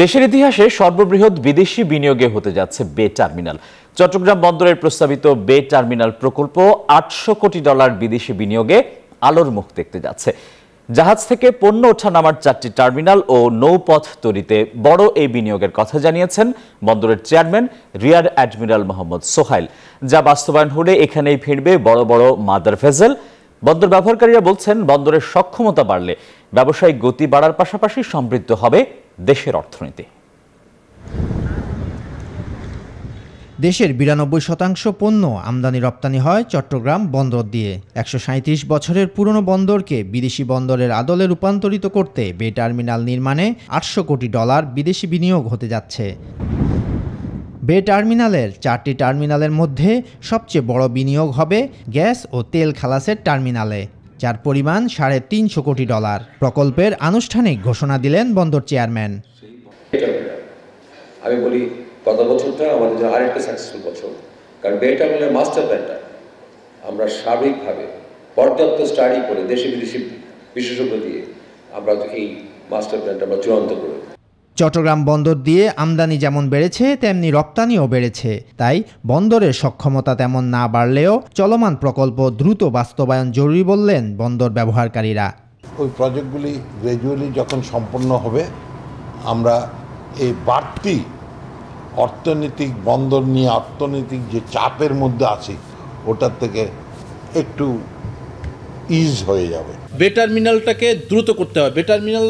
দেশের ইতিহাসে সর্ববৃহৎ বিদেশি বিনিয়োগে হতে যাচ্ছে বে টার্মিনাল চট্টগ্রাম বন্দরের প্রস্তাবিত বে টার্মিনাল প্রকল্প আটশো কোটি ডলার বিদেশি বিনিয়োগে আলোর মুখ দেখতে যাচ্ছে জাহাজ থেকে পণ্য ওঠা নামার চারটি টার্মিনাল ও নৌপথ তৈরিতে বড় এই বিনিয়োগের কথা জানিয়েছেন বন্দরের chairman rear admiral Mohammad Sohail যা বাস্তবায়ন হলে এখানেই ফিরবে বড় বড় মাদার ভেজেল বন্দর ব্যবহারকারীরা বলছেন বন্দরের সক্ষমতা বাড়লে ব্যবসায়িক গতি বাড়ার পাশাপাশি সমৃদ্ধ হবে দেশের অর্থনীতি দেশের বিরানব্বই শতাংশ পণ্য আমদানি রপ্তানি হয় চট্টগ্রাম বন্দর দিয়ে একশো বছরের পুরনো বন্দরকে বিদেশি বন্দরের আদলে রূপান্তরিত করতে বে টার্মিনাল নির্মাণে আটশো কোটি ডলার বিদেশি বিনিয়োগ হতে যাচ্ছে বে টার্মিনালের চারটি টার্মিনালের মধ্যে সবচেয়ে বড় বিনিয়োগ হবে গ্যাস ও তেল খালাসের টার্মিনালে যার পরিমাণ সাড়ে তিনশো কোটি ডলার প্রকল্পের আনুষ্ঠানিক ঘোষণা দিলেন বন্দর চেয়ারম্যান আমি বলি গত বছরটা আমাদের জন্য আরেকটা সাকসেসফুল বছর কারণ বে মিলের মাস্টার প্ল্যানটা আমরা স্বাভাবিকভাবে পর্যাপ্ত স্টাডি করে দেশে বিদেশি বিশেষজ্ঞ দিয়ে আমরা এই মাস্টার প্ল্যানটা আমরা চূড়ান্ত করে চট্টগ্রাম বন্দর দিয়ে আমদানি যেমন বেড়েছে তেমনি রপ্তানিও বেড়েছে তাই বন্দরের সক্ষমতা তেমন না বাড়লেও চলমান প্রকল্প দ্রুত বাস্তবায়ন জরুরি বললেন বন্দর ব্যবহারকারীরা ওই প্রজেক্টগুলি গ্র্যাজুয়ালি যখন সম্পন্ন হবে আমরা এই বাড়তি অর্থনৈতিক বন্দর নিয়ে অর্থনৈতিক যে চাপের মধ্যে আছি ওটার থেকে একটু ইজ হয়ে যাবে বে টার্মিনালটাকে দ্রুত করতে হবে বে টার্মিনাল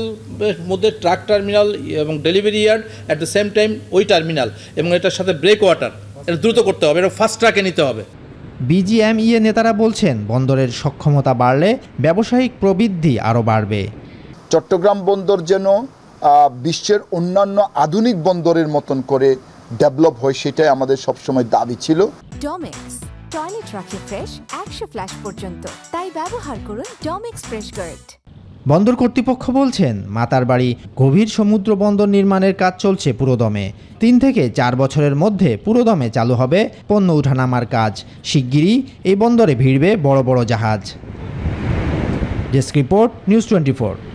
মধ্যে ট্রাক টার্মিনাল এবং delivery yard at the same time ওই টার্মিনাল এবং এটার সাথে ব্রেক ওয়াটার এটা দ্রুত করতে হবে এটা ফাস্ট ট্রাকে নিতে হবে বিজিএমইএ e নেতারা বলছেন বন্দরের সক্ষমতা বাড়লে ব্যবসায়িক প্রবৃদ্ধি আরও বাড়বে চট্টগ্রাম বন্দর যেন বিশ্বের অন্যান্য আধুনিক বন্দরের মতন করে ডেভেলপ হয় সেটাই আমাদের সবসময় দাবি ছিল টয়লেট রাখে ফ্রেশ একশো ফ্ল্যাশ পর্যন্ত তাই ব্যবহার করুন ডমেক্স ফ্রেশ গার্ড বন্দর কর্তৃপক্ষ বলছেন মাতার বাড়ি গভীর সমুদ্র বন্দর নির্মাণের কাজ চলছে পুরোদমে তিন থেকে চার বছরের মধ্যে পুরোদমে চালু হবে পণ্য উঠানামার কাজ শিগগিরই এই বন্দরে ভিড়বে বড় বড় জাহাজ ডেস্ক রিপোর্ট নিউজ টোয়েন্টি